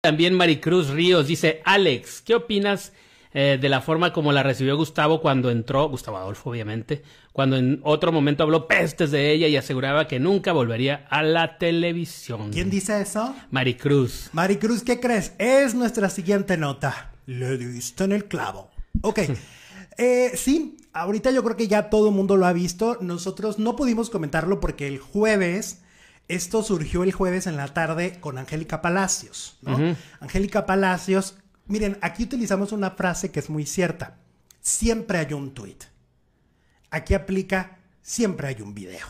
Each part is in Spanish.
También Maricruz Ríos dice, Alex, ¿qué opinas eh, de la forma como la recibió Gustavo cuando entró, Gustavo Adolfo obviamente, cuando en otro momento habló pestes de ella y aseguraba que nunca volvería a la televisión? ¿Quién dice eso? Maricruz. Maricruz, ¿qué crees? Es nuestra siguiente nota. Le diste en el clavo. Ok. Eh, sí, ahorita yo creo que ya todo el mundo lo ha visto. Nosotros no pudimos comentarlo porque el jueves esto surgió el jueves en la tarde con Angélica Palacios. ¿no? Angélica Palacios, miren, aquí utilizamos una frase que es muy cierta. Siempre hay un tuit. Aquí aplica, siempre hay un video.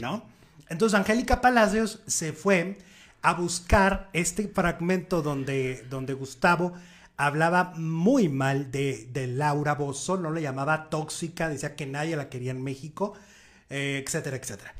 ¿No? Entonces Angélica Palacios se fue a buscar este fragmento donde, donde Gustavo hablaba muy mal de, Laura Bozzo, no le llamaba tóxica, decía que nadie la quería en México, eh, etcétera, etcétera.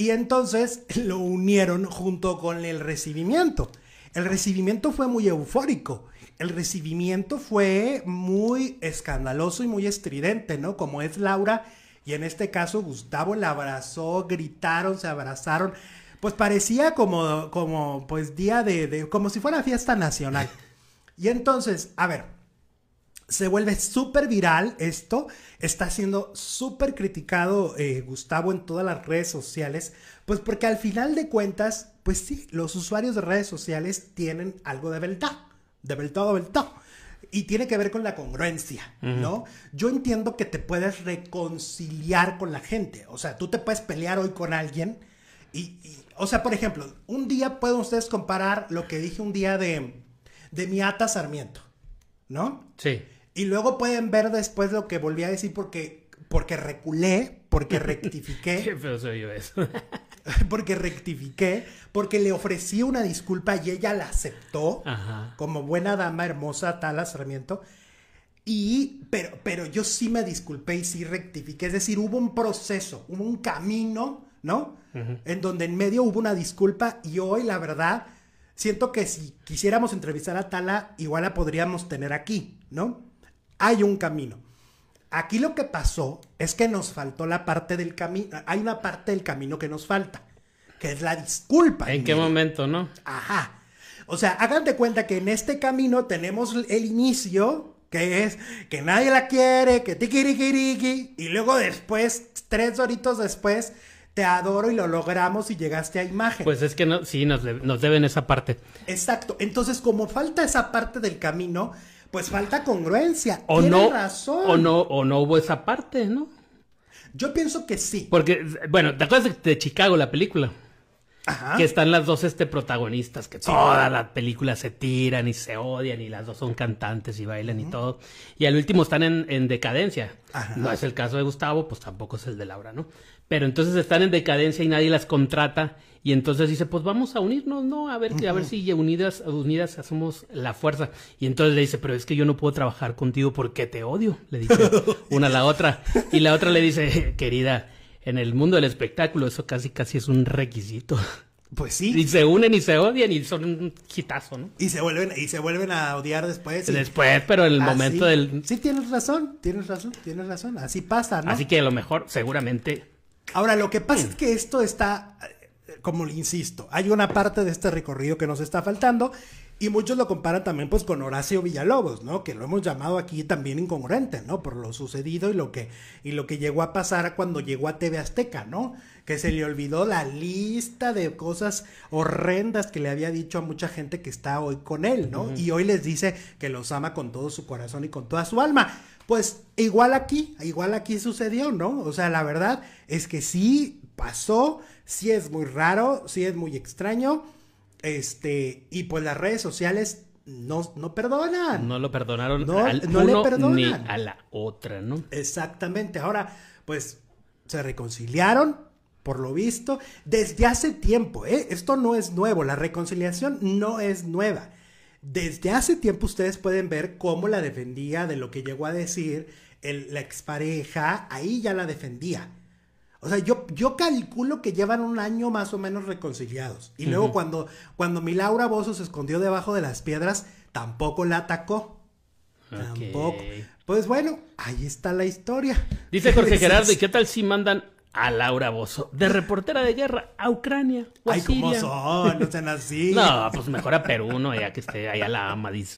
Y entonces lo unieron junto con el recibimiento. El recibimiento fue muy eufórico. El recibimiento fue muy escandaloso y muy estridente, ¿no? Como es Laura y en este caso Gustavo la abrazó, gritaron, se abrazaron. Pues parecía como, como pues día de, de como si fuera fiesta nacional. Y entonces, a ver, se vuelve súper viral esto, está siendo súper criticado eh, Gustavo en todas las redes sociales, pues porque al final de cuentas, pues sí, los usuarios de redes sociales tienen algo de verdad, de verdad, de verdad. Y tiene que ver con la congruencia, ¿no? Yo entiendo que te puedes reconciliar con la gente, o sea, tú te puedes pelear hoy con alguien y, o sea, por ejemplo, un día pueden ustedes comparar lo que dije un día de, de mi ata Sarmiento, ¿no? Sí. Y luego pueden ver después lo que volví a decir porque, porque reculé, porque rectifiqué. Qué feo soy yo eso. porque rectifiqué, porque le ofrecí una disculpa y ella la aceptó como buena dama hermosa, Tala Sarmiento. Y, pero, pero yo sí me disculpé y sí rectifiqué. Es decir, hubo un proceso, hubo un camino, ¿no? En donde en medio hubo una disculpa y hoy, la verdad, siento que si quisiéramos entrevistar a Tala, igual la podríamos tener aquí, ¿no? hay un camino. Aquí lo que pasó es que nos faltó la parte del camino, hay una parte del camino que nos falta, que es la disculpa. ¿En qué momento, no? Ajá. O sea, hagan cuenta que en este camino tenemos el inicio, que es que nadie la quiere, que tiquiriquiriqui, y luego después, tres horitos después, te adoro y lo logramos y llegaste a imagen. Pues es que no, sí, nos, nos deben esa parte. Exacto. Entonces, como falta esa parte del camino, pues falta congruencia. O Tiene no, razón. O no, o no hubo esa parte, ¿no? Yo pienso que sí. Porque, bueno, ¿te acuerdas de Chicago, la película? que están las dos este, protagonistas, que todas toda la película se tiran y se odian y las dos son cantantes y bailan y todo. Y al último están en, en decadencia. No es el caso de Gustavo, pues tampoco es el de Laura, ¿no? Pero entonces están en decadencia y nadie las contrata y entonces dice, pues vamos a unirnos, ¿no? A ver, a ver si unidas, unidas hacemos la fuerza. Y entonces le dice, pero es que yo no puedo trabajar contigo porque te odio, le dice una a la otra. Y la otra le dice, querida, en el mundo del espectáculo eso casi casi es un requisito. Pues sí. Y se unen y se odian y son un quitazo, ¿no? Y se vuelven, y se vuelven a odiar después. Después, pero en el ah, momento del. Sí, tienes razón, tienes razón, tienes razón. Así pasa, ¿no? Así que a lo mejor, seguramente. Ahora, lo que pasa mm. es que esto está, eh, como le insisto, hay una parte de este recorrido que nos está faltando y muchos lo comparan también pues con Horacio Villalobos, ¿no? Que lo hemos llamado aquí también incongruente, ¿no? Por lo sucedido y lo que, y lo que llegó a pasar cuando llegó a TV Azteca, ¿no? Que se le olvidó la lista de cosas horrendas que le había dicho a mucha gente que está hoy con él, ¿no? Y hoy les dice que los ama con todo su corazón y con toda su alma. Pues igual aquí, igual aquí sucedió, ¿no? O sea, la verdad es que sí pasó, sí es muy raro, sí es muy extraño este, y pues las redes sociales no, no perdonan. No lo perdonaron no, ni a la otra, ¿no? Exactamente. Ahora, pues se reconciliaron, por lo visto, desde hace tiempo, ¿eh? Esto no es nuevo, la reconciliación no es nueva. Desde hace tiempo ustedes pueden ver cómo la defendía de lo que llegó a decir el, la expareja, ahí ya la defendía. O sea, yo, yo calculo que llevan un año más o menos reconciliados. Y luego cuando, cuando mi Laura Bozo se escondió debajo de las piedras, tampoco la atacó. Tampoco. Pues bueno, ahí está la historia. Dice Jorge Gerardo, ¿y qué tal si mandan a Laura Bozo de reportera de guerra a Ucrania? Ay, ¿cómo son? No sean así. no, pues mejor a Perú, ¿no? Ya que esté, allá la ama, dice.